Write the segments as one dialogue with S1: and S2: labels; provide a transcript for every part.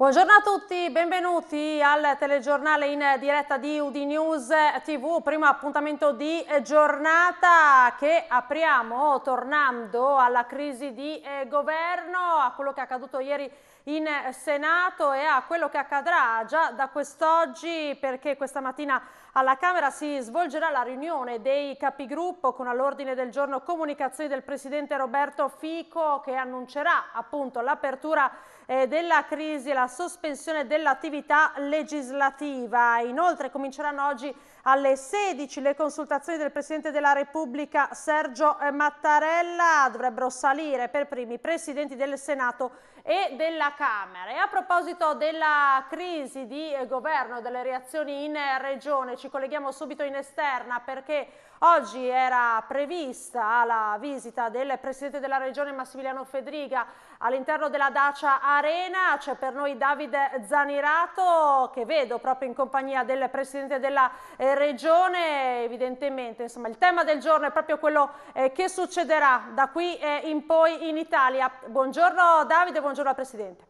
S1: Buongiorno a tutti, benvenuti al telegiornale in diretta di Udi News TV, primo appuntamento di giornata che apriamo tornando alla crisi di eh, governo, a quello che è accaduto ieri in Senato e a quello che accadrà già da quest'oggi perché questa mattina alla Camera si svolgerà la riunione dei capigruppo con all'ordine del giorno comunicazioni del Presidente Roberto Fico che annuncerà appunto l'apertura eh, della crisi e la sospensione dell'attività legislativa. Inoltre cominceranno oggi alle 16 le consultazioni del Presidente della Repubblica Sergio eh, Mattarella dovrebbero salire per primi i presidenti del Senato e della Camera. E a proposito della crisi di eh, governo, delle reazioni in eh, regione, ci colleghiamo subito in esterna perché oggi era prevista la visita del Presidente della Regione Massimiliano Fedriga All'interno della Dacia Arena c'è per noi Davide Zanirato che vedo proprio in compagnia del Presidente della eh, Regione, evidentemente insomma, il tema del giorno è proprio quello eh, che succederà da qui eh, in poi in Italia. Buongiorno Davide, buongiorno al Presidente.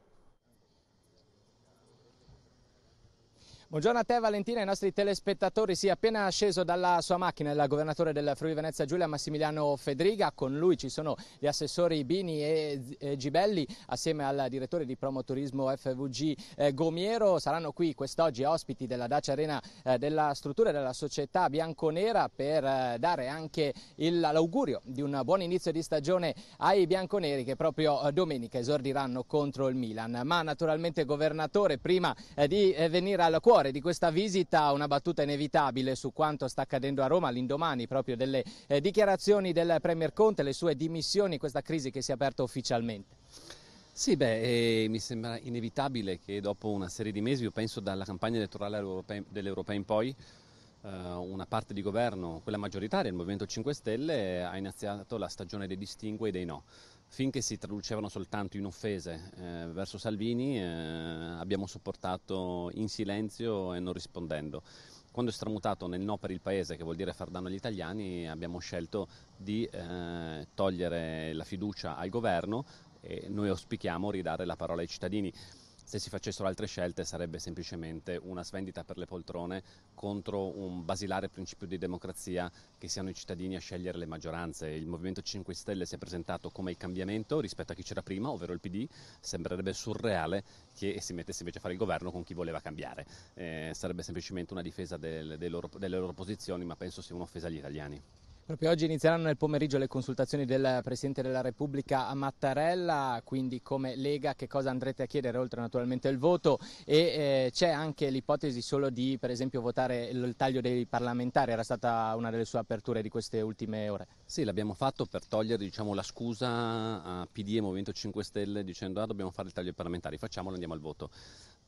S2: Buongiorno a te Valentina e ai nostri telespettatori. Si sì, è appena sceso dalla sua macchina il governatore del Friuli Venezia Giulia Massimiliano Fedriga. Con lui ci sono gli assessori Bini e Gibelli assieme al direttore di Promoturismo FVG eh, Gomiero. Saranno qui quest'oggi ospiti della Dacia Arena eh, della struttura della società bianconera per eh, dare anche l'augurio di un buon inizio di stagione ai bianconeri che proprio domenica esordiranno contro il Milan. Ma naturalmente governatore prima di venire al cuore cuore di questa visita una battuta inevitabile su quanto sta accadendo a Roma l'indomani proprio delle eh, dichiarazioni del Premier Conte, le sue dimissioni,
S3: questa crisi che si è aperta ufficialmente. Sì, beh, eh, mi sembra inevitabile che dopo una serie di mesi, io penso dalla campagna elettorale dell'Europa in poi, eh, una parte di governo, quella maggioritaria, il Movimento 5 Stelle, ha iniziato la stagione dei distingue e dei no finché si traducevano soltanto in offese eh, verso Salvini, eh, abbiamo sopportato in silenzio e non rispondendo. Quando è stramutato nel no per il paese, che vuol dire far danno agli italiani, abbiamo scelto di eh, togliere la fiducia al governo e noi auspichiamo ridare la parola ai cittadini se si facessero altre scelte sarebbe semplicemente una svendita per le poltrone contro un basilare principio di democrazia che siano i cittadini a scegliere le maggioranze. Il Movimento 5 Stelle si è presentato come il cambiamento rispetto a chi c'era prima, ovvero il PD, sembrerebbe surreale che si mettesse invece a fare il governo con chi voleva cambiare. Eh, sarebbe semplicemente una difesa del, del loro, delle loro posizioni, ma penso sia un'offesa agli italiani.
S2: Proprio oggi inizieranno nel pomeriggio le consultazioni del Presidente della Repubblica a Mattarella, quindi come Lega che cosa andrete a chiedere oltre naturalmente il voto e eh, c'è anche l'ipotesi solo di per esempio votare il taglio dei parlamentari, era stata una delle sue aperture di queste ultime ore.
S3: Sì, l'abbiamo fatto per togliere diciamo, la scusa a PD e Movimento 5 Stelle dicendo ah, dobbiamo fare il taglio dei parlamentari, facciamolo e andiamo al voto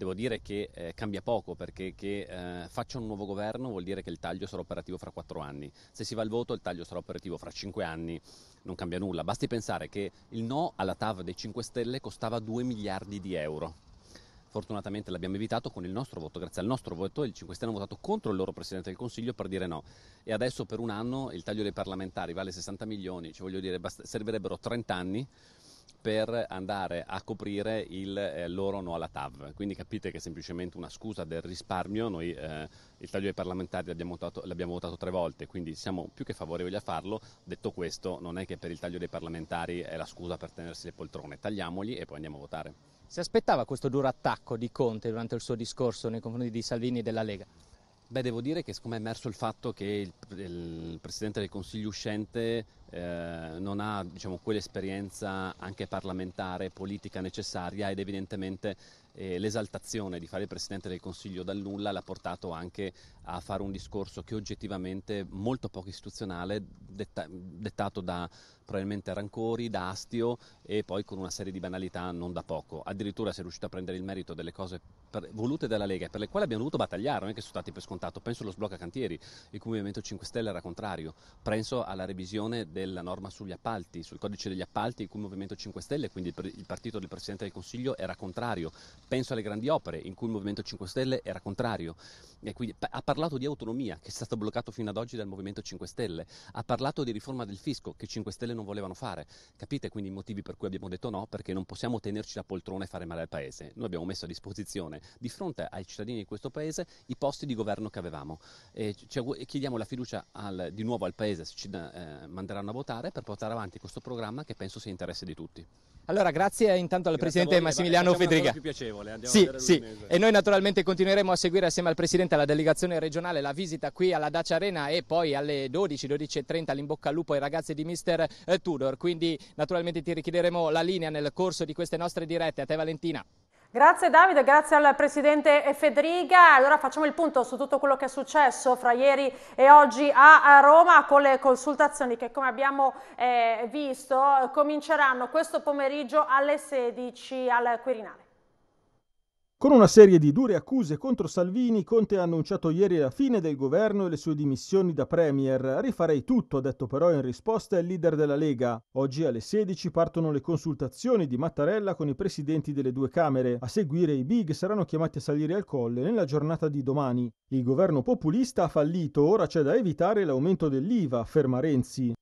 S3: devo dire che eh, cambia poco perché che eh, faccia un nuovo governo vuol dire che il taglio sarà operativo fra quattro anni. Se si va al voto il taglio sarà operativo fra cinque anni, non cambia nulla. Basti pensare che il no alla TAV dei 5 Stelle costava 2 miliardi di euro fortunatamente l'abbiamo evitato con il nostro voto, grazie al nostro voto il 5 Stelle hanno votato contro il loro Presidente del Consiglio per dire no e adesso per un anno il taglio dei parlamentari vale 60 milioni, cioè voglio dire bast- servirebbero 30 anni per andare a coprire il eh, loro no alla TAV. Quindi capite che è semplicemente una scusa del risparmio. Noi eh, il taglio dei parlamentari l'abbiamo votato, l'abbiamo votato, tre volte, quindi siamo più che favorevoli a farlo. Detto questo, non è che per il taglio dei parlamentari è la scusa per tenersi le poltrone, tagliamoli e poi andiamo a votare.
S2: Si aspettava questo duro attacco di Conte durante il suo discorso nei confronti di Salvini e della Lega?
S3: Beh, devo dire che siccome è emerso il fatto che il, il Presidente del Consiglio uscente eh, non ha diciamo, quell'esperienza anche parlamentare, politica necessaria ed evidentemente eh, l'esaltazione di fare il Presidente del Consiglio dal nulla l'ha portato anche a fare un discorso che oggettivamente molto poco istituzionale, detta- dettato da probabilmente rancori, d'astio e poi con una serie di banalità non da poco. Addirittura si è riuscito a prendere il merito delle cose per, volute dalla Lega e per le quali abbiamo dovuto battagliare, non è che sono stati per scontato. Penso allo sblocca cantieri, il cui Movimento 5 Stelle era contrario. Penso alla revisione della norma sugli appalti, sul codice degli appalti, il cui Movimento 5 Stelle, quindi il, il partito del Presidente del Consiglio, era contrario. Penso alle grandi opere, in cui il Movimento 5 Stelle era contrario. Quindi, ha parlato di autonomia, che è stato bloccato fino ad oggi dal Movimento 5 Stelle. Ha parlato di riforma del fisco, che 5 Stelle quelle non volevano fare. Capite quindi i motivi per cui abbiamo detto no? Perché non possiamo tenerci la poltrona e fare male al paese. Noi abbiamo messo a disposizione, di fronte ai cittadini di questo paese, i posti di governo che avevamo. E chiediamo la fiducia al, di nuovo al paese se ci eh, manderanno a votare per portare avanti questo programma che penso sia interesse di tutti. Allora, grazie
S2: intanto al grazie Presidente Massimiliano Fedriga. È più
S3: piacevole, andiamo sì, a vedere sì.
S2: E noi naturalmente continueremo a seguire assieme al Presidente e alla delegazione regionale la visita qui alla Dacia Arena e poi alle 12, 12.30 all'Imbocca al Lupo ai ragazzi di Mister eh, Tudor. Quindi naturalmente ti richiederemo la linea nel corso di queste nostre dirette. A te Valentina. Grazie Davide,
S1: grazie al Presidente Federica. Allora facciamo il punto su tutto quello che è successo fra ieri e oggi a Roma con le consultazioni che come abbiamo eh, visto cominceranno questo pomeriggio alle 16 al Quirinale.
S4: Con una serie di dure accuse contro Salvini, Conte ha annunciato ieri la fine del governo e le sue dimissioni da Premier. Rifarei tutto, ha detto però in risposta il leader della Lega. Oggi alle 16 partono le consultazioni di Mattarella con i presidenti delle due Camere. A seguire i big saranno chiamati a salire al colle nella giornata di domani. Il governo populista ha fallito, ora c'è da evitare l'aumento dell'IVA, afferma Renzi.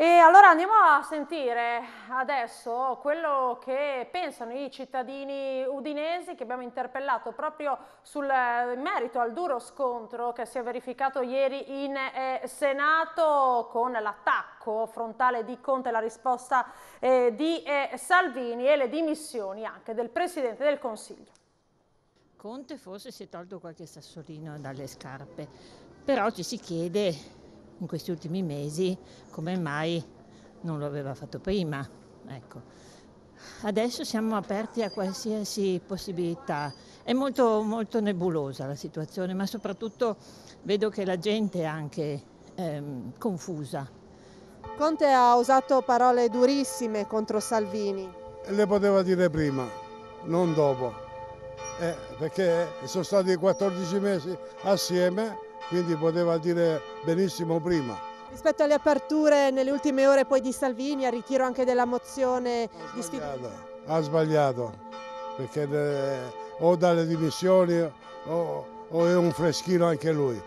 S1: E allora andiamo a sentire adesso quello che pensano i cittadini udinesi che abbiamo interpellato proprio sul eh, merito al duro scontro che si è verificato ieri in eh, Senato con l'attacco frontale di Conte, la risposta eh, di eh, Salvini e le dimissioni anche del Presidente del Consiglio.
S5: Conte forse si è tolto qualche sassolino dalle scarpe,
S1: però ci si chiede in questi ultimi mesi come mai non lo aveva fatto prima. Ecco. Adesso siamo aperti a qualsiasi
S5: possibilità. È molto, molto nebulosa la situazione, ma soprattutto
S1: vedo che la gente è anche ehm, confusa. Conte ha usato parole durissime contro Salvini.
S6: Le poteva dire prima, non
S7: dopo, eh, perché sono stati 14 mesi assieme quindi poteva dire benissimo prima.
S1: Rispetto alle aperture nelle ultime ore poi di Salvini, al ritiro anche della mozione di sfiducia.
S7: Ha sbagliato, perché o dalle dimissioni o, o è un freschino anche lui.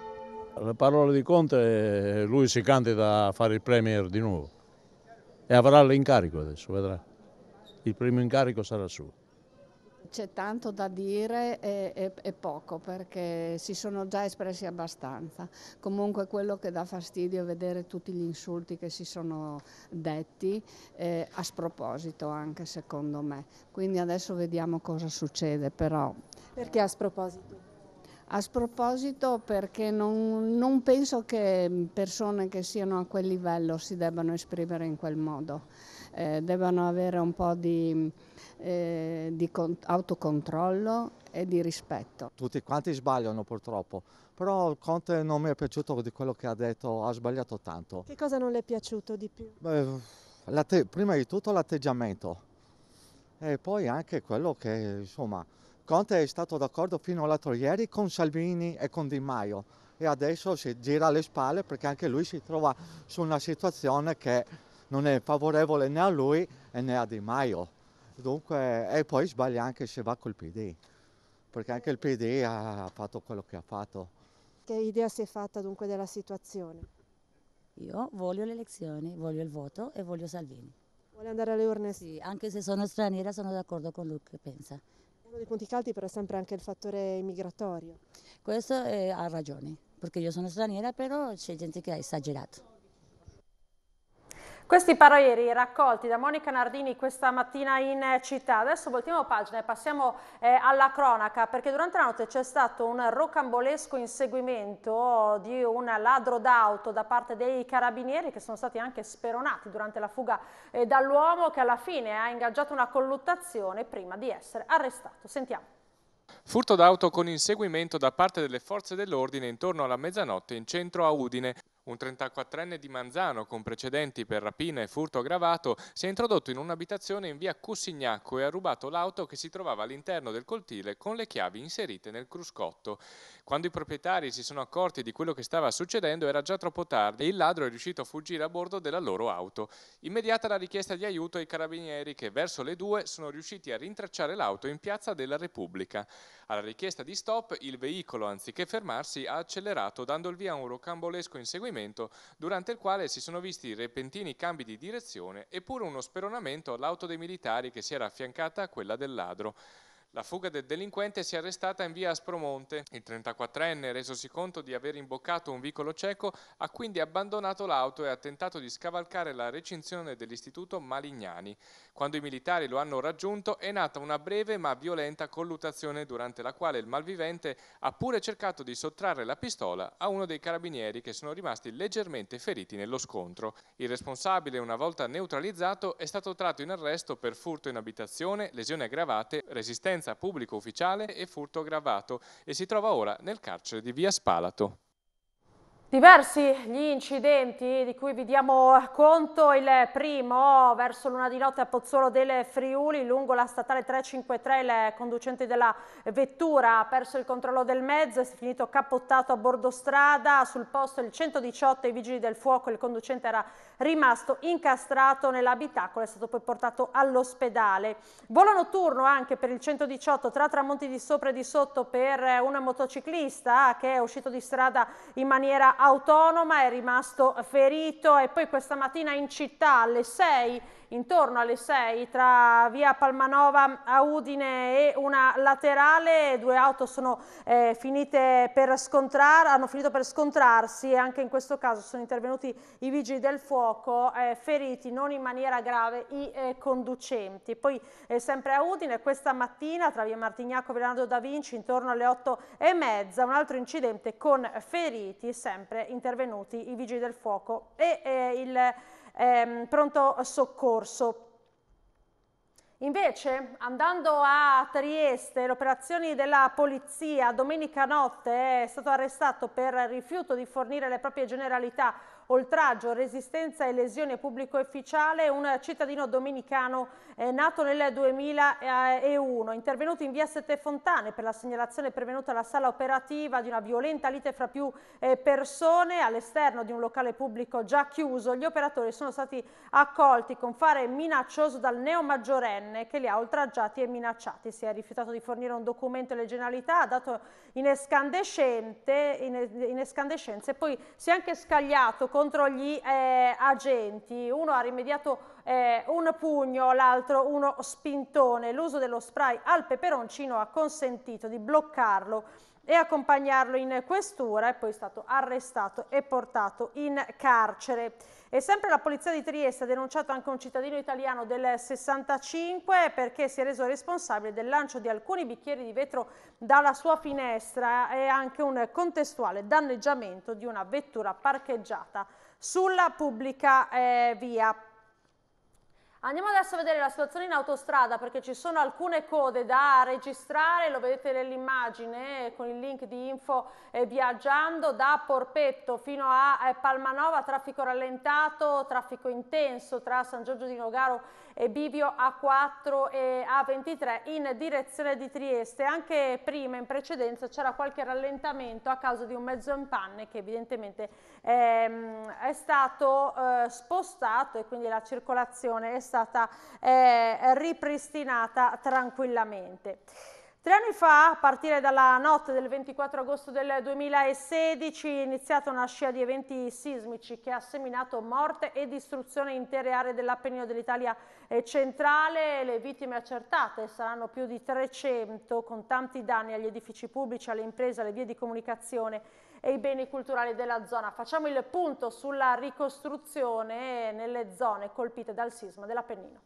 S4: Le parole di Conte, lui si candida a fare il Premier di nuovo e avrà l'incarico adesso, vedrà. Il primo incarico sarà suo.
S5: C'è tanto da dire e, e, e, poco perché si sono già espressi abbastanza. Comunque quello che dà fastidio è vedere tutti gli insulti che si sono detti eh, a sproposito anche secondo me. Quindi adesso vediamo cosa succede però. Perché a sproposito? A sproposito perché non, non, penso che persone che siano a quel livello si debbano esprimere in quel modo eh, devono avere un po' di, eh, di
S7: autocontrollo e di rispetto. Tutti quanti sbagliano purtroppo, però Conte non mi è piaciuto di quello che ha detto, ha sbagliato tanto.
S1: Che cosa non le è piaciuto di più?
S7: Beh, prima di tutto l'atteggiamento e poi anche quello che insomma Conte è stato d'accordo fino all'altro ieri con Salvini e con Di Maio e adesso si gira le spalle perché anche lui si trova su una situazione che non è favorevole né a lui né a Di Maio. Dunque, e poi sbaglia anche se va col PD, perché anche il PD ha fatto quello che ha fatto.
S1: Che idea si è fatta dunque della situazione? Io voglio le elezioni, voglio il voto e voglio Salvini. Vuole andare alle urne? Sì, anche se sono straniera sono d'accordo con lui che pensa. Uno dei punti caldi però è sempre anche il fattore migratorio. Questo è, eh, ha ragione, perché io sono straniera però c'è gente che ha esagerato. Questi pareri raccolti da Monica Nardini questa mattina in eh, città. Adesso voltiamo pagina e passiamo eh, alla cronaca perché durante la notte c'è stato un rocambolesco inseguimento di un ladro d'auto da parte dei carabinieri che sono stati anche speronati durante la fuga eh, dall'uomo che alla fine ha ingaggiato una colluttazione prima di essere arrestato. Sentiamo.
S8: Furto d'auto con inseguimento da parte delle forze dell'ordine intorno alla mezzanotte in centro a Udine. Un 34enne di Manzano, con precedenti per rapina e furto aggravato, si è introdotto in un'abitazione in via Cussignacco e ha rubato l'auto che si trovava all'interno del coltile con le chiavi inserite nel cruscotto. Quando i proprietari si sono accorti di quello che stava succedendo era già troppo tardi e il ladro è riuscito a fuggire a bordo della loro auto. Immediata la richiesta di aiuto ai carabinieri che verso le due sono riusciti a rintracciare l'auto in piazza della Repubblica. Alla richiesta di stop il veicolo, anziché fermarsi, ha accelerato dando il via a un rocambolesco inseguimento procedimento durante il quale si sono visti repentini cambi di direzione eppure uno speronamento all'auto dei militari che si era affiancata a quella del ladro. La fuga del delinquente si è arrestata in via Aspromonte. Il 34enne, resosi conto di aver imboccato un vicolo cieco, ha quindi abbandonato l'auto e ha tentato di scavalcare la recinzione dell'istituto Malignani. Quando i militari lo hanno raggiunto è nata una breve ma violenta collutazione durante la quale il malvivente ha pure cercato di sottrarre la pistola a uno dei carabinieri che sono rimasti leggermente feriti nello scontro. Il responsabile, una volta neutralizzato, è stato tratto in arresto per furto in abitazione, lesioni aggravate, resistenza violenza pubblico ufficiale e furto aggravato e si trova ora nel carcere di Via Spalato.
S1: Diversi gli incidenti di cui vi diamo conto, il primo verso l'una di notte a Pozzolo delle Friuli, lungo la statale 353, il conducente della vettura ha perso il controllo del mezzo, è finito capottato a bordo strada, sul posto il 118 i vigili del fuoco, il conducente era rimasto incastrato nell'abitacolo, è stato poi portato all'ospedale. Volo notturno anche per il 118 tra tramonti di sopra e di sotto per un motociclista che è uscito di strada in maniera autonoma, è rimasto ferito e poi questa mattina in città alle 6 intorno alle 6 tra via Palmanova a Udine e una laterale, due auto sono eh, finite per scontrar, hanno finito per scontrarsi e anche in questo caso sono intervenuti i vigili del fuoco eh, feriti non in maniera grave i eh, conducenti. Poi eh, sempre a Udine questa mattina tra via Martignacco e Leonardo da Vinci intorno alle 8 e mezza un altro incidente con feriti sempre intervenuti i vigili del fuoco e eh, il ehm, pronto soccorso. Invece, andando a Trieste, le operazioni della polizia, domenica notte è stato arrestato per rifiuto di fornire le proprie generalità oltraggio, resistenza e lesione pubblico ufficiale, un cittadino dominicano eh, nato nel 2001, intervenuto in via Sette Fontane per la segnalazione pervenuta alla sala operativa di una violenta lite fra più eh, persone all'esterno di un locale pubblico già chiuso. Gli operatori sono stati accolti con fare minaccioso dal neo maggiorenne che li ha oltraggiati e minacciati. Si è rifiutato di fornire un documento alle generalità, ha dato in, in, in escandescenza e poi si è anche scagliato contro gli eh, agenti, uno ha rimediato eh, un pugno, l'altro uno spintone. L'uso dello spray al peperoncino ha consentito di bloccarlo e accompagnarlo in questura e poi è stato arrestato e portato in carcere. E sempre la Polizia di Trieste ha denunciato anche un cittadino italiano del 65 perché si è reso responsabile del lancio di alcuni bicchieri di vetro dalla sua finestra e anche un contestuale danneggiamento di una vettura parcheggiata sulla pubblica eh, via. Andiamo adesso a vedere la situazione in autostrada perché ci sono alcune code da registrare, lo vedete nell'immagine con il link di info eh, viaggiando da Porpetto fino a eh, Palmanova, traffico rallentato, traffico intenso tra San Giorgio di Nogaro e Bivio A4 e A23 in direzione di Trieste. Anche prima, in precedenza, c'era qualche rallentamento a causa di un mezzo in panne che evidentemente ehm, è stato eh, spostato e quindi la circolazione è stata eh, ripristinata tranquillamente. Tre anni fa, a partire dalla notte del 24 agosto del 2016, è iniziata una scia di eventi sismici che ha seminato morte e distruzione in intere aree dell'Appennino dell'Italia eh, centrale. Le vittime accertate saranno più di 300, con tanti danni agli edifici pubblici, alle imprese, alle vie di comunicazione e i beni culturali della zona. Facciamo il punto sulla ricostruzione nelle zone colpite dal sisma dell'Appennino.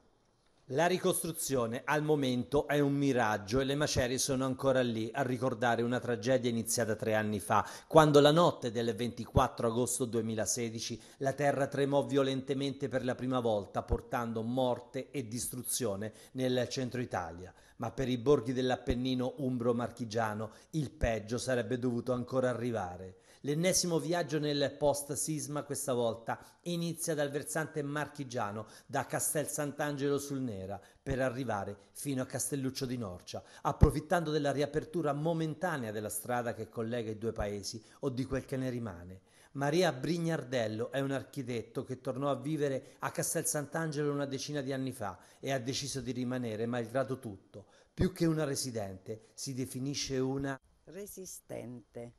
S7: La ricostruzione al momento è un miraggio e le macerie sono ancora lì a ricordare una tragedia iniziata tre anni fa, quando la notte del 24 agosto 2016 la terra tremò violentemente per la prima volta, portando morte e distruzione nel centro Italia. Ma per i borghi dell'Appennino umbro-marchigiano il peggio sarebbe dovuto ancora arrivare. L'ennesimo viaggio nel post-sisma questa volta inizia dal versante marchigiano, da Castel Sant'Angelo sul Nera, per arrivare fino a Castelluccio di Norcia, approfittando della riapertura momentanea della strada che collega i due paesi o di quel che ne rimane. Maria Brignardello è un architetto che tornò a vivere a Castel Sant'Angelo una decina di anni fa e ha deciso di rimanere malgrado tutto. Più che una residente, si definisce una resistente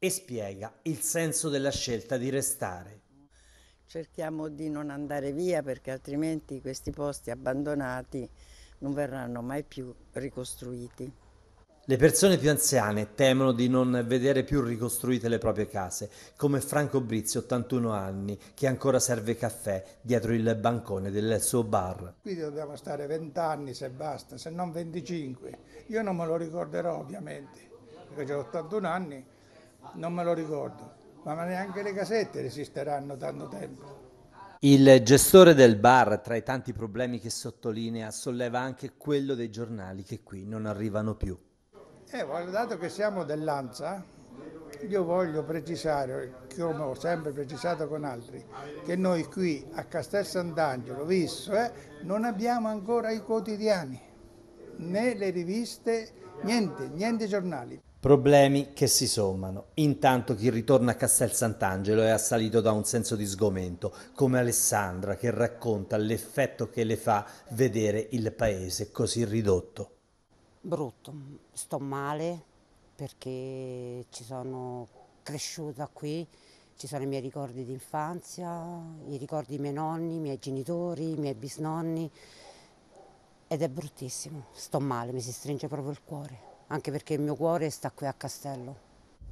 S7: e spiega il senso della scelta di restare.
S5: Cerchiamo di non andare via perché altrimenti questi posti abbandonati non verranno mai più ricostruiti.
S7: Le persone più anziane temono di non vedere più ricostruite le proprie case, come Franco Brizzi, 81 anni, che ancora serve caffè dietro il bancone del suo bar.
S6: Qui dobbiamo stare 20 anni se basta, se non 25. Io non me lo ricorderò ovviamente, perché ho 81 anni non me lo ricordo, ma neanche le casette resisteranno tanto tempo.
S7: Il gestore del bar, tra i tanti problemi che sottolinea, solleva anche quello dei giornali che qui non arrivano più.
S6: Eh, dato che siamo dell'Anza, io voglio precisare, come ho sempre precisato con altri, che noi qui a Castel Sant'Angelo, visto, eh, non abbiamo ancora i quotidiani, né le riviste, niente, niente giornali.
S7: Problemi che si sommano. Intanto chi ritorna a Castel Sant'Angelo è assalito da un senso di sgomento, come Alessandra che racconta l'effetto che le fa vedere il paese così ridotto.
S1: Brutto, sto male perché ci sono cresciuta qui, ci sono i miei ricordi d'infanzia, i ricordi dei miei nonni, i miei genitori, i miei bisnonni ed è bruttissimo, sto male, mi si stringe proprio
S7: il cuore anche perché il mio cuore sta qui a Castello.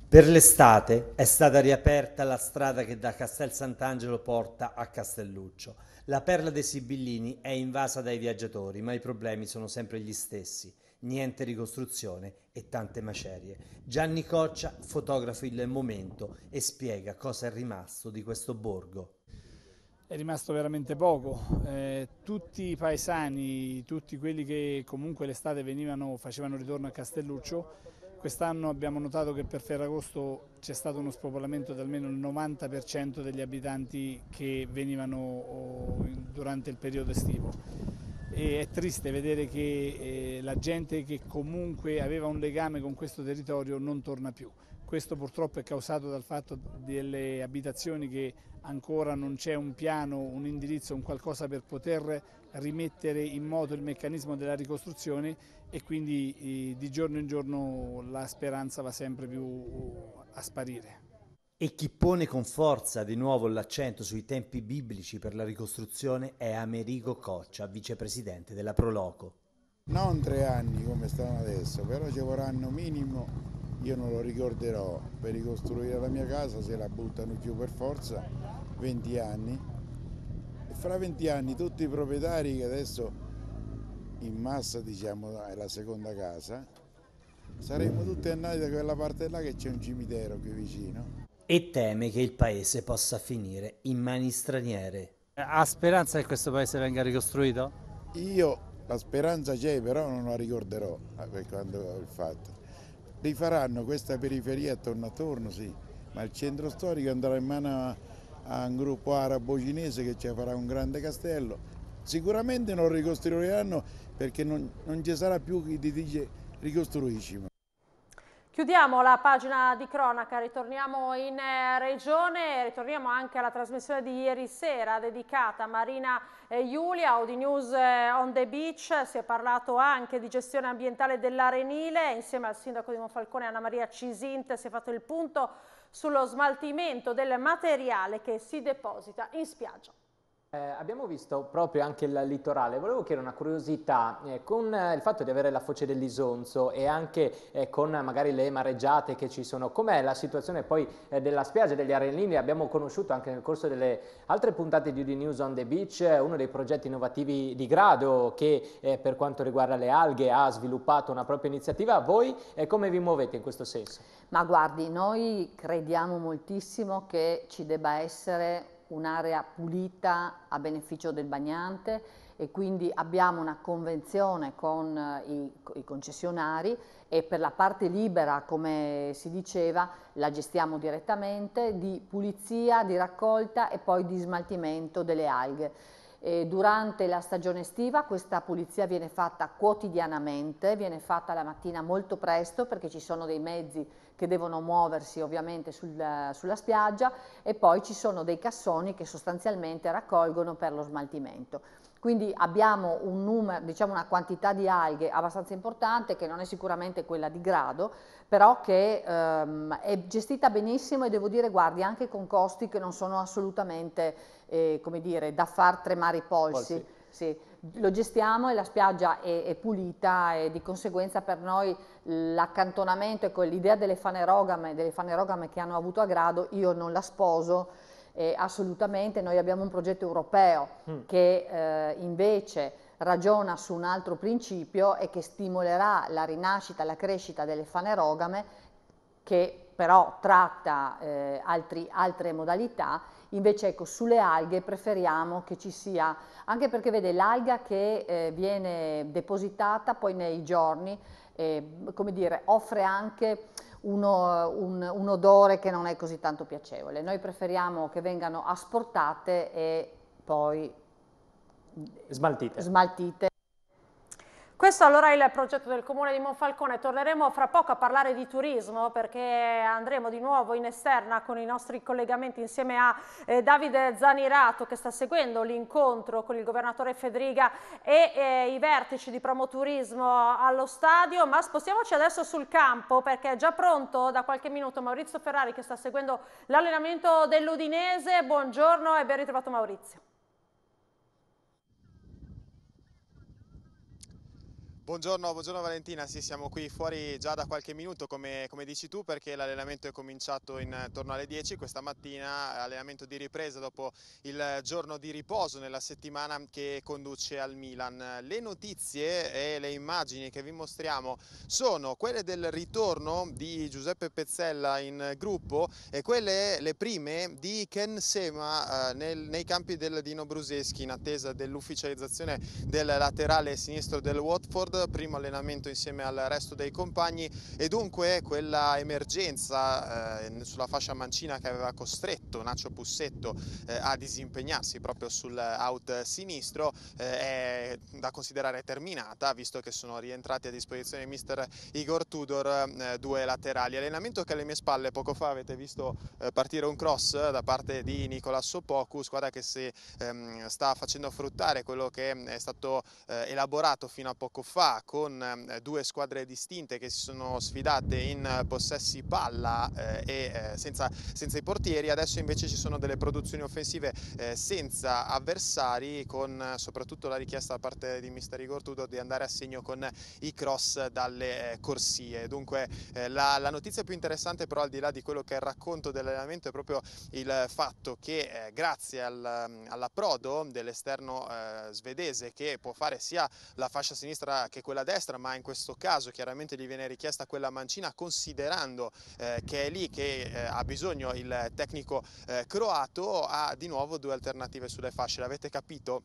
S7: Per l'estate è stata riaperta la strada che da Castel Sant'Angelo porta a Castelluccio. La perla dei Sibillini è invasa dai viaggiatori, ma i problemi sono sempre gli stessi. Niente ricostruzione e tante macerie. Gianni Coccia fotografa il momento e spiega cosa è rimasto di questo borgo è rimasto veramente poco. Eh, tutti i paesani, tutti quelli che comunque l'estate venivano, facevano ritorno a Castelluccio, quest'anno abbiamo notato che per Ferragosto c'è stato uno spopolamento di almeno il 90% degli abitanti che venivano oh, durante il periodo estivo. E è triste vedere che eh, la gente che comunque aveva un legame con questo territorio non torna più. Questo purtroppo è causato dal fatto delle abitazioni che ancora non c'è un piano, un indirizzo, un qualcosa per poter rimettere in moto il meccanismo della ricostruzione e quindi eh, di giorno in giorno la speranza va sempre più eh, a sparire. E chi pone con forza di nuovo l'accento sui tempi biblici per la ricostruzione è Amerigo Coccia, vicepresidente della Proloco.
S9: Non tre anni come stanno adesso, però ci vorranno minimo io non lo ricorderò, per ricostruire la mia casa se la buttano giù per forza 20 anni e fra 20 anni tutti i proprietari che adesso in massa diciamo è la seconda casa saremmo tutti andati da quella parte là che c'è un cimitero qui vicino.
S7: E teme che il paese possa finire in mani straniere. Ha speranza che questo paese venga ricostruito?
S9: Io la speranza c'è però non la ricorderò eh, per ho il fatto rifaranno questa periferia attorno a torno, sì, ma il centro storico andrà in mano a, un gruppo arabo-cinese che ci farà un grande castello. Sicuramente non ricostruiranno perché non, non ci sarà più chi ti dice ricostruisci.
S1: Chiudiamo la pagina di cronaca, ritorniamo in eh, regione, ritorniamo anche alla trasmissione di ieri sera dedicata a Marina Giulia, eh, Audi News eh, on the Beach, si è parlato anche di gestione ambientale dell'Arenile, insieme al sindaco di Monfalcone Anna Maria Cisint si è fatto il punto sullo smaltimento del materiale che si deposita in spiaggia.
S2: Eh, abbiamo visto proprio anche il litorale, volevo chiedere una curiosità, eh, con eh, il fatto di avere la foce dell'Isonzo e anche eh, con magari le mareggiate che ci sono, com'è la situazione poi eh, della spiaggia degli arenini? Abbiamo conosciuto anche nel corso delle altre puntate di UD News on the Beach eh, uno dei progetti innovativi di grado che per quanto riguarda le alghe ha sviluppato una propria iniziativa, voi come vi muovete in questo senso?
S5: Ma guardi, noi crediamo moltissimo che ci debba essere un'area pulita a beneficio del bagnante e quindi abbiamo una convenzione con eh, i, i concessionari e per la parte libera, come si diceva, la gestiamo direttamente di pulizia, di raccolta e poi di smaltimento delle alghe eh, durante la stagione estiva questa pulizia viene fatta quotidianamente, viene fatta la mattina molto presto perché ci sono dei mezzi che devono muoversi ovviamente sul, sulla spiaggia e poi ci sono dei cassoni che sostanzialmente raccolgono per lo smaltimento. Quindi abbiamo un numero, diciamo una quantità di alghe abbastanza importante che non è sicuramente quella di grado, però che ehm, è gestita benissimo e devo dire guardi anche con costi che non sono assolutamente eh, come dire, da far tremare i polsi. polsi. Sì. Lo gestiamo e la spiaggia è, è, pulita e di conseguenza per noi l'accantonamento, ecco, l'idea delle fanerogame, delle fanerogame che hanno avuto a grado, io non la sposo eh, assolutamente, noi abbiamo un progetto europeo mm. che eh, invece ragiona su un altro principio e che stimolerà la rinascita, la crescita delle fanerogame che però tratta eh, altri, altre modalità, invece ecco, sulle alghe preferiamo che ci sia, anche perché vede l'alga che eh, viene depositata poi nei giorni, eh, come dire, offre anche uno, un, un, odore che non è così tanto piacevole. Noi preferiamo che vengano asportate e poi smaltite. smaltite.
S1: Questo allora è il progetto del Comune di Monfalcone, torneremo fra poco a parlare di turismo perché andremo di nuovo in esterna con i nostri collegamenti insieme a eh, Davide Zanirato che sta seguendo l'incontro con il governatore Federica e eh, i vertici di Promoturismo allo stadio, ma spostiamoci adesso sul campo perché è già pronto da qualche minuto Maurizio Ferrari che sta seguendo l'allenamento dell'Udinese, buongiorno e ben ritrovato Maurizio.
S9: Buongiorno, buongiorno, Valentina, sì siamo qui fuori già da qualche minuto come, come dici tu perché l'allenamento è cominciato intorno alle 10 questa mattina, allenamento di ripresa dopo il giorno di riposo nella settimana che conduce al Milan. Le notizie e le immagini che vi mostriamo sono quelle del ritorno di Giuseppe Pezzella in gruppo e quelle le prime di Ken Sema eh, nel, nei campi del Dino Bruseschi in attesa dell'ufficializzazione del laterale sinistro del Watford primo allenamento insieme al resto dei compagni e dunque quella emergenza eh, sulla fascia mancina che aveva costretto Nacio Pussetto eh, a disimpegnarsi proprio sul out sinistro eh, è da considerare terminata visto che sono rientrati a disposizione mister Igor Tudor eh, due laterali. Allenamento che alle mie spalle poco fa avete visto eh, partire un cross da parte di Nicolas Sopoku, squadra che si ehm, sta facendo fruttare quello che è stato eh, elaborato fino a poco fa fa con eh, due squadre distinte che si sono sfidate in possessi palla eh, e eh, senza, senza, i portieri, adesso invece ci sono delle produzioni offensive senza avversari con soprattutto la richiesta da parte di mister Igor Tudor di andare a segno con i cross dalle corsie. Dunque la, la notizia più interessante però al di là di quello che è il racconto dell'allenamento è proprio il fatto che grazie al, all'approdo dell'esterno svedese che può fare sia la fascia sinistra che anche quella destra, ma in questo caso chiaramente gli viene richiesta quella mancina considerando eh, che è lì che eh, ha bisogno il tecnico eh, croato, ha di nuovo due alternative sulle fasce, l'avete capito?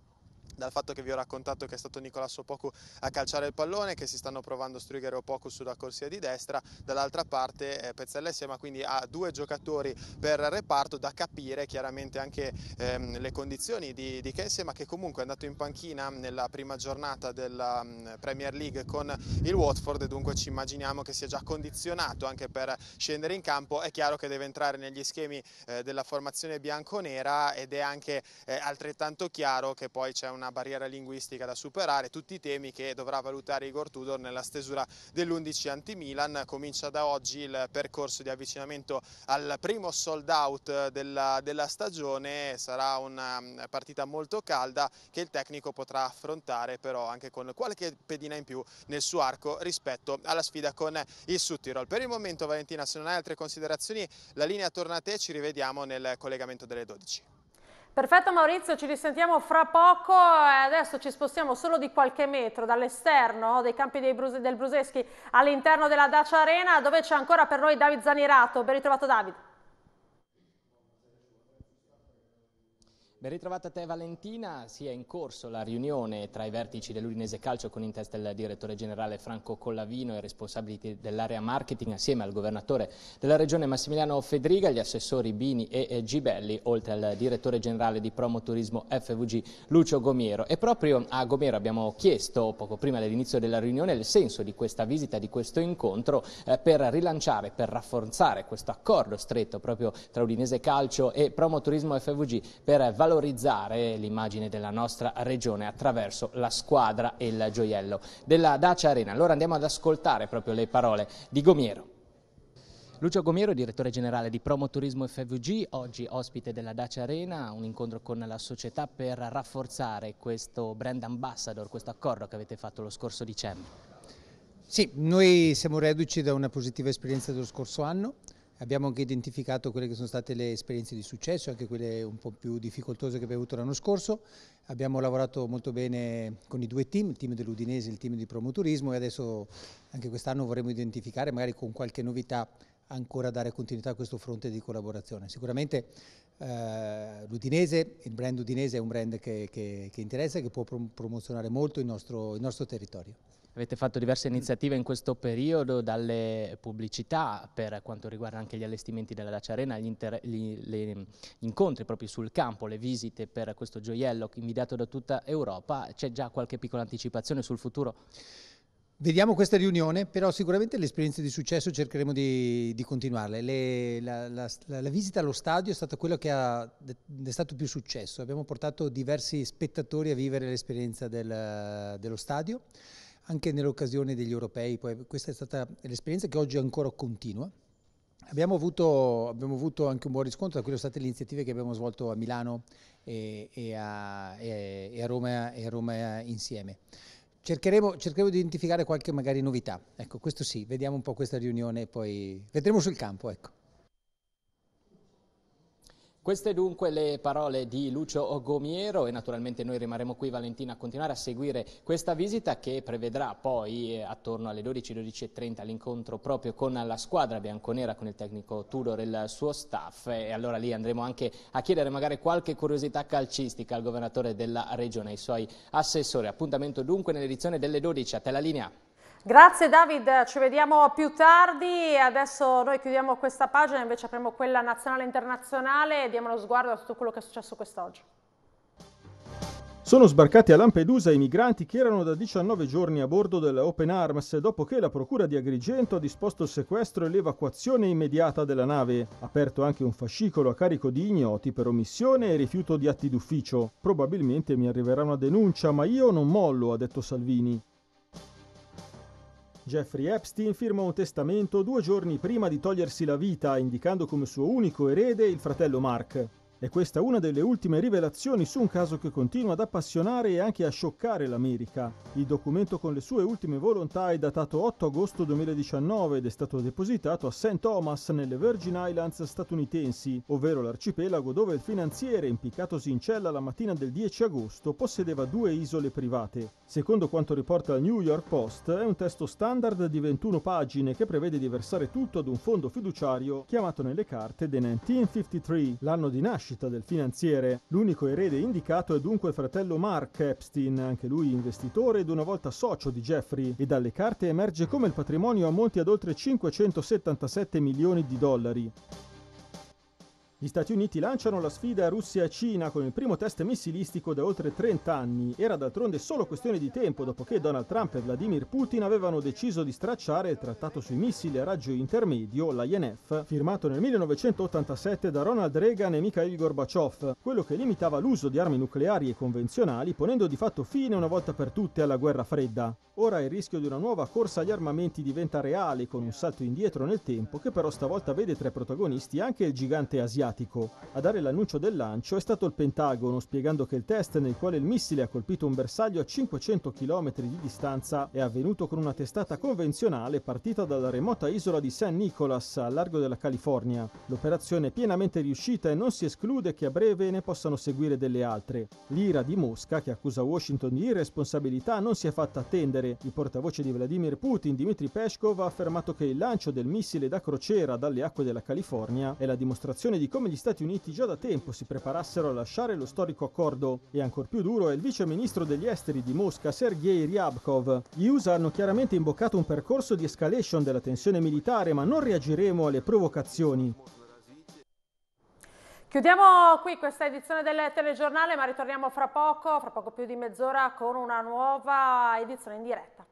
S9: dal fatto che vi ho raccontato che è stato Nicolas Opoku a calciare il pallone, che si stanno provando Strugger e Opoku sulla corsia di destra, dall'altra parte eh, Pezzella e Sema, quindi ha due giocatori per reparto da capire chiaramente anche ehm, le condizioni di, di Ken Sema che comunque è andato in panchina nella prima giornata della mh, mm, Premier League con il Watford, dunque ci immaginiamo che sia già condizionato anche per scendere in campo, è chiaro che deve entrare negli schemi eh, della formazione bianconera ed è anche eh, altrettanto chiaro che poi c'è un una barriera linguistica da superare, tutti i temi che dovrà valutare Igor Tudor nella stesura dell'11 anti-Milan. Comincia da oggi il percorso di avvicinamento al primo sold out della, della stagione, sarà una mm, partita molto calda che il tecnico potrà affrontare però anche con qualche pedina in più nel suo arco rispetto alla sfida con il Suttirol. Per il momento Valentina se non hai altre considerazioni la linea torna a te, ci rivediamo nel collegamento delle 12.
S1: Perfetto Maurizio, ci risentiamo fra poco, adesso ci spostiamo solo di qualche metro dall'esterno dei campi dei Bruse, del Bruseschi all'interno della Dacia Arena dove c'è ancora per noi David Zanirato, ben ritrovato David.
S2: Ben ritrovata a te Valentina, si è in corso la riunione tra i vertici dell'Udinese Calcio con in testa il direttore generale Franco Collavino e responsabili dell'area marketing assieme al governatore della regione Massimiliano Fedriga, gli assessori Bini e Gibelli, oltre al direttore generale di promo turismo FVG Lucio Gomiero. E proprio a Gomiero abbiamo chiesto poco prima dell'inizio della riunione il senso di questa visita, di questo incontro eh, per rilanciare, per rafforzare questo accordo stretto proprio tra Udinese Calcio e promo turismo FVG per valorizzare valorizzare l'immagine della nostra regione attraverso la squadra e il gioiello della Dacia Arena. Allora andiamo ad ascoltare proprio le parole di Gomiero. Lucio Gomiero, direttore generale di Promoturismo FVG, oggi ospite della Dacia Arena, un incontro con la società per rafforzare questo brand ambassador, questo accordo che avete fatto lo scorso dicembre. Sì, noi
S6: siamo reduci da una positiva esperienza dello scorso anno, Abbiamo anche identificato quelle che sono state le esperienze di successo, anche quelle un po' più difficoltose che abbiamo avuto l'anno scorso. Abbiamo lavorato molto bene con i due team, il team dell'Udinese e il team di Promoturismo e adesso anche quest'anno vorremmo identificare magari con qualche novità ancora dare continuità a questo fronte di collaborazione. Sicuramente eh, l'Udinese, il brand udinese è un brand che, che, che interessa e che può promozionare molto il nostro, il nostro territorio.
S2: Avete fatto diverse iniziative in questo periodo, dalle pubblicità per quanto riguarda anche gli allestimenti della Dacia Arena, gli, gli, le, gli, incontri proprio sul campo, le visite per questo gioiello invidiato da tutta Europa. C'è già qualche piccola anticipazione sul futuro? Vediamo questa riunione, però
S6: sicuramente le esperienze di successo cercheremo di, di continuarle. Le, la, la, la, visita allo stadio è stata quella che ha, è stato più successo. Abbiamo portato diversi spettatori a vivere l'esperienza del, dello stadio anche nell'occasione degli europei, poi questa è stata l'esperienza che oggi ancora continua. Abbiamo avuto, abbiamo avuto, anche un buon riscontro da quelle sono state le iniziative che abbiamo svolto a Milano e, e, a, e, a, Roma, e a, Roma, insieme. Cercheremo, cercheremo, di identificare qualche magari novità, ecco questo sì, vediamo un po' questa riunione e poi vedremo sul campo. Ecco.
S2: Queste dunque le parole di Lucio Gomiero e naturalmente noi rimarremo qui Valentina a continuare a seguire questa visita che prevedrà poi eh, attorno alle 12-12.30 l'incontro proprio con la squadra bianconera, con il tecnico Tudor e il suo staff e allora lì andremo anche a chiedere magari qualche curiosità calcistica al governatore della regione e ai suoi assessori. Appuntamento dunque nell'edizione delle 12, a te la linea. Grazie David, ci
S1: vediamo più tardi, adesso noi chiudiamo questa pagina, invece apriamo quella nazionale e internazionale e diamo lo sguardo a tutto quello che è successo quest'oggi.
S4: Sono sbarcati a Lampedusa i migranti che erano da 19 giorni a bordo della Open Arms dopo che la Procura di Agrigento ha disposto il sequestro e l'evacuazione immediata della nave, aperto anche un fascicolo a carico di ignoti per omissione e rifiuto di atti d'ufficio. Probabilmente mi arriverà una denuncia, ma io non mollo, ha detto Salvini. Jeffrey Epstein firma un testamento due giorni prima di togliersi la vita, indicando come suo unico erede il fratello Mark. E questa è una delle ultime rivelazioni su un caso che continua ad appassionare e anche a scioccare l'America. Il documento con le sue ultime volontà è datato 8 agosto 2019 ed è stato depositato a St. Thomas nelle Virgin Islands statunitensi, ovvero l'arcipelago dove il finanziere, impiccatosi in cella la mattina del 10 agosto, possedeva due isole private. Secondo quanto riporta il New York Post, è un testo standard di 21 pagine che prevede di versare tutto ad un fondo fiduciario chiamato nelle carte The 1953, l'anno di nascita nascita del finanziere. L'unico erede indicato è dunque il fratello Mark Epstein, anche lui investitore ed una volta socio di Jeffrey, e dalle carte emerge come il patrimonio ammonti ad oltre 577 milioni di dollari. Gli Stati Uniti lanciano la sfida Russia-Cina con il primo test missilistico da oltre 30 anni. Era d'altronde solo questione di tempo dopo che Donald Trump e Vladimir Putin avevano deciso di stracciare il trattato sui missili a raggio intermedio, l'INF, firmato nel 1987 da Ronald Reagan e Mikhail Gorbachev, quello che limitava l'uso di armi nucleari e convenzionali ponendo di fatto fine una volta per tutte alla guerra fredda. Ora il rischio di una nuova corsa agli armamenti diventa reale con un salto indietro nel tempo che però stavolta vede tra i protagonisti anche il gigante asiatico asiatico. A dare l'annuncio del lancio è stato il Pentagono, spiegando che il test nel quale il missile ha colpito un bersaglio a 500 km di distanza è avvenuto con una testata convenzionale partita dalla remota isola di San Nicolas, a largo della California. L'operazione è pienamente riuscita e non si esclude che a breve ne possano seguire delle altre. L'ira di Mosca, che accusa Washington di irresponsabilità, non si è fatta attendere. Il portavoce di Vladimir Putin, Dmitry Peskov, ha affermato che il lancio del missile da crociera dalle acque della California è la dimostrazione di come come gli Stati Uniti già da tempo si preparassero a lasciare lo storico accordo. E ancor più duro è il vice ministro degli esteri di Mosca, Sergei Ryabkov. Gli USA hanno chiaramente imboccato un percorso di escalation della tensione militare, ma non reagiremo alle provocazioni.
S1: Chiudiamo qui questa edizione del telegiornale, ma ritorniamo fra poco, fra poco più di mezz'ora, con una nuova edizione in diretta.